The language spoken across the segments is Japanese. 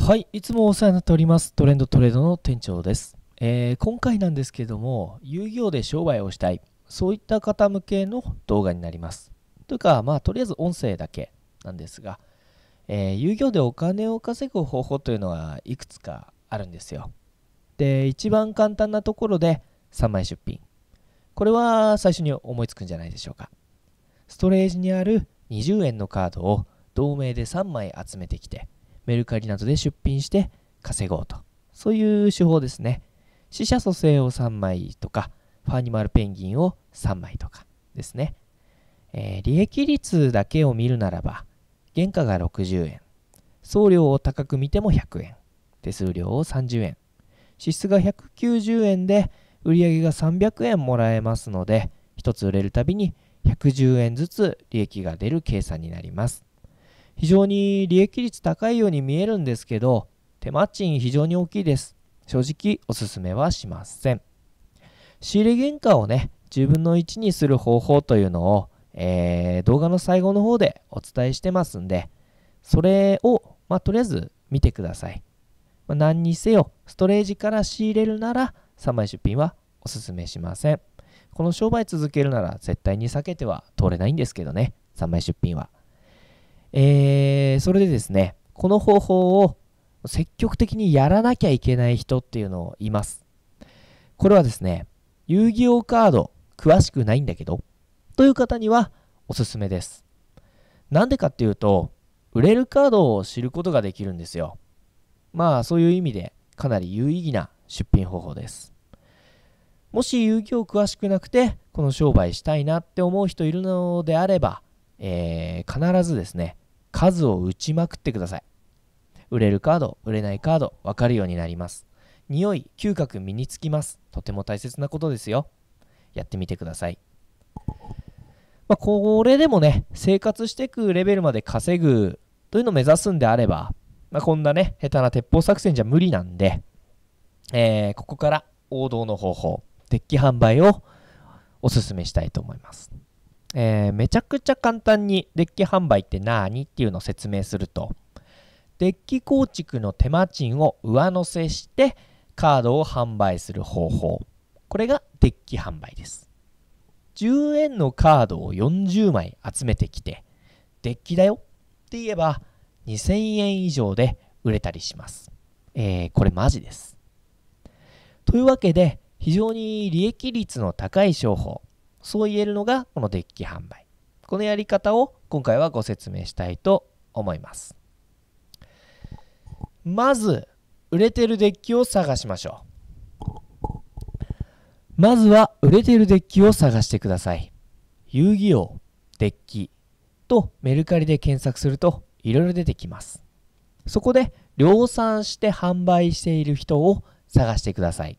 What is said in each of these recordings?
はい、いつもお世話になっておりますトレンドトレードの店長です、えー、今回なんですけども遊王で商売をしたいそういった方向けの動画になりますというかまあとりあえず音声だけなんですが、えー、遊王でお金を稼ぐ方法というのはいくつかあるんですよで一番簡単なところで3枚出品これは最初に思いつくんじゃないでしょうかストレージにある20円のカードを同名で3枚集めてきてメルカリなどで出品して稼ごうと。そういう手法ですね。死者蘇生を3枚とか、ファニマルペンギンを3枚とかですね。えー、利益率だけを見るならば、原価が60円、送料を高く見ても100円、手数料を30円、支出が190円で売上が300円もらえますので、1つ売れるたびに110円ずつ利益が出る計算になります。非常に利益率高いように見えるんですけど手間賃非常に大きいです正直おすすめはしません仕入れ原価をね10分の1にする方法というのを、えー、動画の最後の方でお伝えしてますんでそれを、まあ、とりあえず見てください、まあ、何にせよストレージから仕入れるなら3枚出品はおすすめしませんこの商売続けるなら絶対に避けては通れないんですけどね3枚出品はえー、それでですね、この方法を積極的にやらなきゃいけない人っていうのをいます。これはですね、遊戯王カード詳しくないんだけど、という方にはおすすめです。なんでかっていうと、売れるカードを知ることができるんですよ。まあそういう意味でかなり有意義な出品方法です。もし遊戯を詳しくなくてこの商売したいなって思う人いるのであればえー、必ずですね、数を打ちまくってください。売れるカード、売れないカード、わかるようになります。匂い、嗅覚身につきます。とても大切なことですよ。やってみてください。まあ、これでもね、生活していくレベルまで稼ぐというのを目指すんであれば、まあ、こんなね、下手な鉄砲作戦じゃ無理なんで、えー、ここから王道の方法、デッキ販売をおすすめしたいと思います。えー、めちゃくちゃ簡単にデッキ販売って何っていうのを説明するとデッキ構築の手間賃を上乗せしてカードを販売する方法これがデッキ販売です10円のカードを40枚集めてきてデッキだよって言えば2000円以上で売れたりします、えー、これマジですというわけで非常に利益率の高い商法そう言えるのがこのデッキ販売。このやり方を今回はご説明したいと思います。まず、売れてるデッキを探しましょう。まずは、売れてるデッキを探してください。遊戯王、デッキとメルカリで検索するといろいろ出てきます。そこで量産して販売している人を探してください。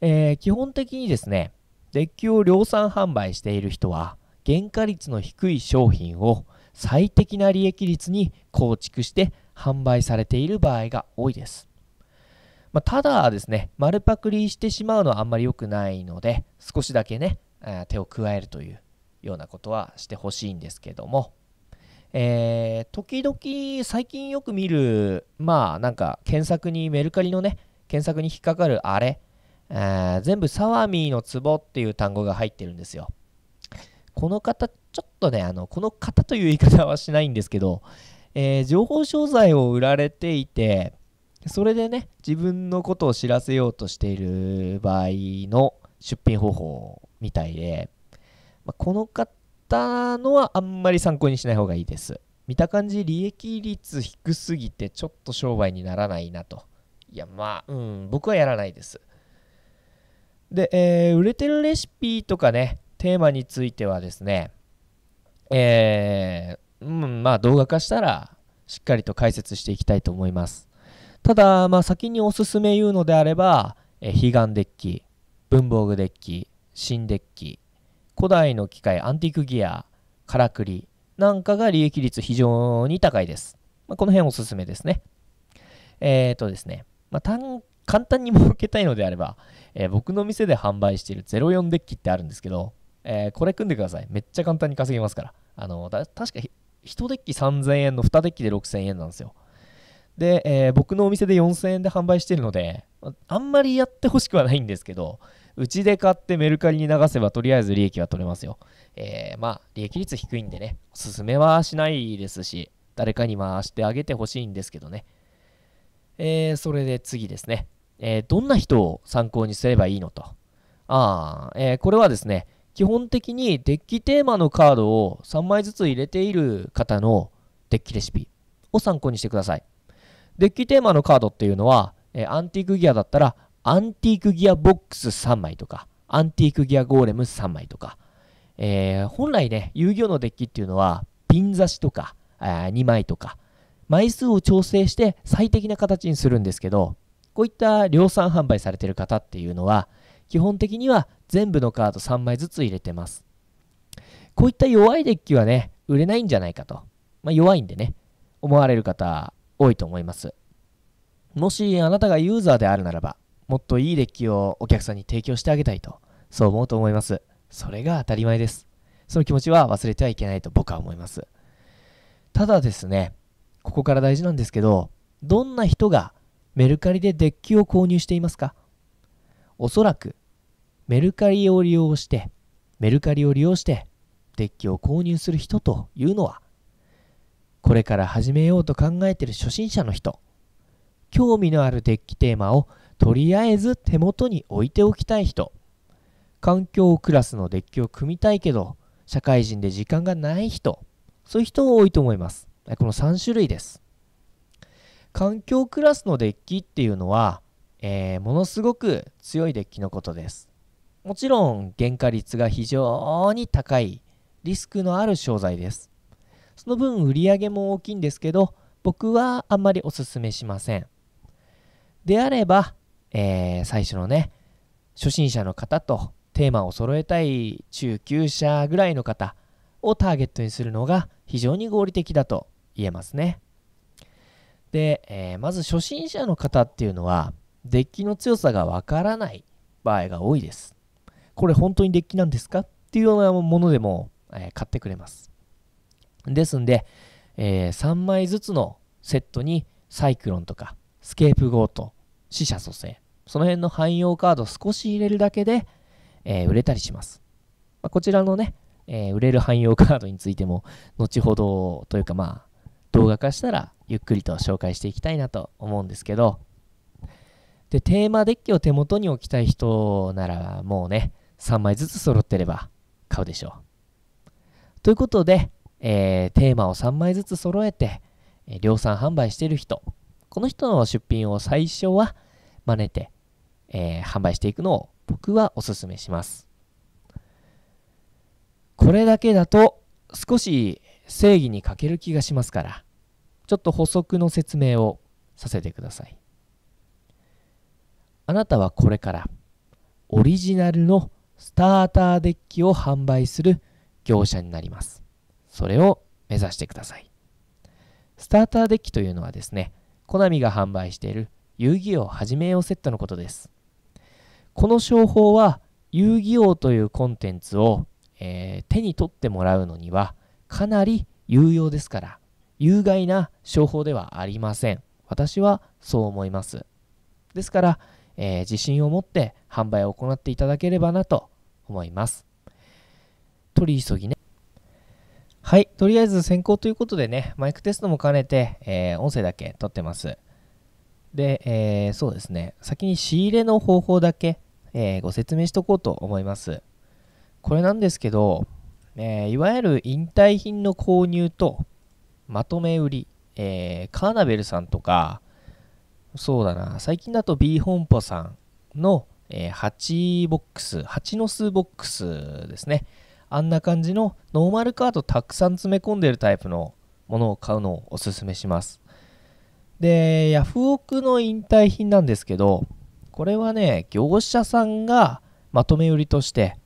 えー、基本的にですね、デッキを量産販売している人は原価率の低い商品を最適な利益率に構築して販売されている場合が多いです、まあ、ただですね丸パクリしてしまうのはあんまり良くないので少しだけね手を加えるというようなことはしてほしいんですけどもえー、時々最近よく見るまあなんか検索にメルカリのね検索に引っかかるあれえー、全部サワミーの壺っていう単語が入ってるんですよ。この方、ちょっとね、あの、この方という言い方はしないんですけど、えー、情報商材を売られていて、それでね、自分のことを知らせようとしている場合の出品方法みたいで、まあ、この方のはあんまり参考にしない方がいいです。見た感じ、利益率低すぎてちょっと商売にならないなと。いや、まあ、うん、僕はやらないです。で、えー、売れてるレシピとかね、テーマについてはですね、えー、うん、まあ動画化したらしっかりと解説していきたいと思います。ただ、まあ先におすすめ言うのであれば、えー、彼岸デッキ、文房具デッキ、新デッキ、古代の機械、アンティークギア、からくりなんかが利益率非常に高いです。まあ、この辺おすすめですね。えっ、ー、とですね、まあ、単簡単に設けたいのであれば、えー、僕の店で販売している04デッキってあるんですけど、えー、これ組んでください。めっちゃ簡単に稼げますから。あの、確か1デッキ3000円の2デッキで6000円なんですよ。で、えー、僕のお店で4000円で販売してるので、あんまりやってほしくはないんですけど、うちで買ってメルカリに流せばとりあえず利益は取れますよ。えー、まあ、利益率低いんでね、おすすめはしないですし、誰かに回してあげてほしいんですけどね。えー、それで次ですね。えー、どんな人を参考にすればいいのと。あえー、これはですね、基本的にデッキテーマのカードを3枚ずつ入れている方のデッキレシピを参考にしてください。デッキテーマのカードっていうのは、えー、アンティークギアだったら、アンティークギアボックス3枚とか、アンティークギアゴーレム3枚とか、えー、本来ね、遊戯王のデッキっていうのは、ピン刺しとか、え2枚とか、枚数を調整して最適な形にするんですけど、こういった量産販売されてる方っていうのは基本的には全部のカード3枚ずつ入れてますこういった弱いデッキはね売れないんじゃないかと、まあ、弱いんでね思われる方多いと思いますもしあなたがユーザーであるならばもっといいデッキをお客さんに提供してあげたいとそう思うと思いますそれが当たり前ですその気持ちは忘れてはいけないと僕は思いますただですねここから大事なんですけどどんな人がメルカリでデッキを購入していますかおそらくメルカリを利用してメルカリを利用してデッキを購入する人というのはこれから始めようと考えている初心者の人興味のあるデッキテーマをとりあえず手元に置いておきたい人環境クラスのデッキを組みたいけど社会人で時間がない人そういう人多いと思いますこの3種類です環境クラスのデッキっていうのは、えー、ものすごく強いデッキのことです。もちろん、原価率が非常に高い、リスクのある商材です。その分、売り上げも大きいんですけど、僕はあんまりおすすめしません。であれば、えー、最初のね、初心者の方とテーマを揃えたい中級者ぐらいの方をターゲットにするのが非常に合理的だと言えますね。で、えー、まず初心者の方っていうのは、デッキの強さがわからない場合が多いです。これ本当にデッキなんですかっていうようなものでも、えー、買ってくれます。ですんで、えー、3枚ずつのセットにサイクロンとかスケープゴート、死者蘇生、その辺の汎用カード少し入れるだけで、えー、売れたりします。まあ、こちらのね、えー、売れる汎用カードについても後ほどというかまあ動画化したらゆっくりと紹介していきたいなと思うんですけどでテーマデッキを手元に置きたい人ならもうね3枚ずつ揃ってれば買うでしょうということで、えー、テーマを3枚ずつ揃えて、量産販売してる人この人の出品を最初は真似て、えー、販売していくのを僕はおすすめしますこれだけだと少し正義に欠ける気がしますからちょっと補足の説明をさせてください。あなたはこれからオリジナルのスターターデッキを販売する業者になります。それを目指してください。スターターデッキというのはですね、コナミが販売している遊戯王はじめようセットのことです。この商法は遊戯王というコンテンツを、えー、手に取ってもらうのにはかなり有用ですから有害な商法ではありません。私はそう思います。ですから、えー、自信を持って販売を行っていただければなと思います。取り急ぎね。はい、とりあえず先行ということでね、マイクテストも兼ねて、えー、音声だけ撮ってます。で、えー、そうですね、先に仕入れの方法だけ、えー、ご説明しとこうと思います。これなんですけど、えいわゆる引退品の購入と、まとめ売り、えー、カーナベルさんとか、そうだな、最近だと B 本舗さんの、えー、8ボックス、8の数ボックスですね。あんな感じのノーマルカードたくさん詰め込んでるタイプのものを買うのをおすすめします。で、ヤフオクの引退品なんですけど、これはね、業者さんがまとめ売りとして、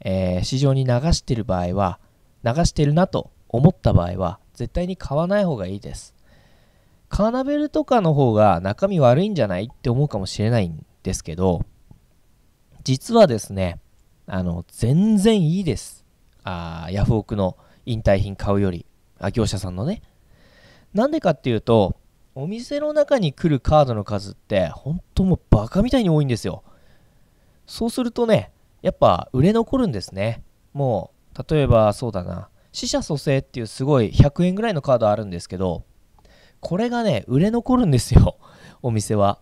えー、市場に流してる場合は、流してるなと思った場合は、絶対に買わない方がいいです。カーナベルとかの方が中身悪いんじゃないって思うかもしれないんですけど、実はですね、あの、全然いいです。あヤフオクの引退品買うより、あ、業者さんのね。なんでかっていうと、お店の中に来るカードの数って、本当もうバカみたいに多いんですよ。そうするとね、やっぱ売れ残るんですね。もう、例えばそうだな、死者蘇生っていうすごい100円ぐらいのカードあるんですけど、これがね、売れ残るんですよ、お店は。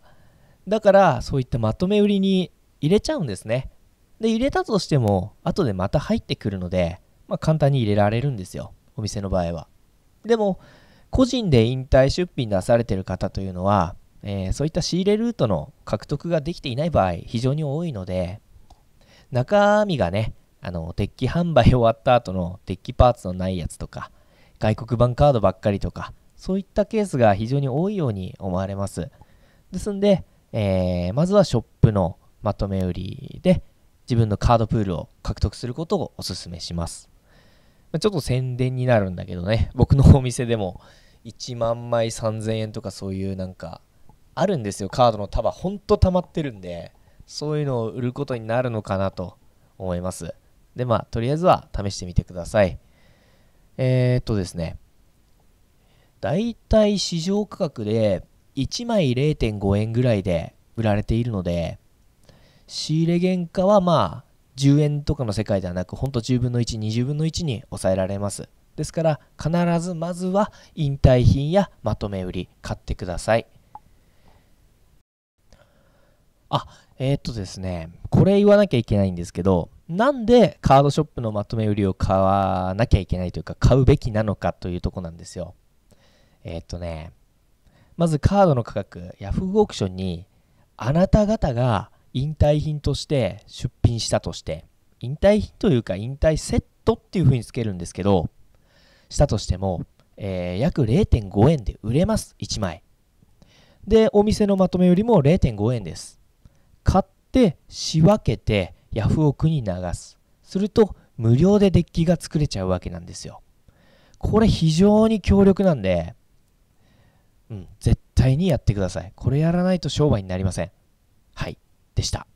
だから、そういったまとめ売りに入れちゃうんですね。で、入れたとしても、後でまた入ってくるので、まあ、簡単に入れられるんですよ、お店の場合は。でも、個人で引退出品出されてる方というのは、えー、そういった仕入れルートの獲得ができていない場合、非常に多いので、中身がね、あのッキ販売終わった後のデッキパーツのないやつとか外国版カードばっかりとかそういったケースが非常に多いように思われますですんで、えー、まずはショップのまとめ売りで自分のカードプールを獲得することをお勧めしますちょっと宣伝になるんだけどね僕のお店でも1万枚3000円とかそういうなんかあるんですよカードの束ほんと溜まってるんでそういうのを売ることになるのかなと思いますで、まあ、とりあえずは試してみてください。えー、っとですね。だいたい市場価格で1枚0.5円ぐらいで売られているので、仕入れ原価はまあ、10円とかの世界ではなく、ほんと10分の1、20分の1に抑えられます。ですから、必ずまずは引退品やまとめ売り買ってください。あ、えー、っとですね、これ言わなきゃいけないんですけど、なんでカードショップのまとめ売りを買わなきゃいけないというか、買うべきなのかというとこなんですよ。えー、っとね、まずカードの価格、ヤフーオークションにあなた方が引退品として出品したとして、引退品というか引退セットっていうふうにつけるんですけど、したとしても、えー、約0.5円で売れます、1枚。で、お店のまとめ売りも0.5円です。買って、仕分けて、ヤフオクに流す。すると、無料でデッキが作れちゃうわけなんですよ。これ非常に強力なんで、うん、絶対にやってください。これやらないと商売になりません。はい。でした。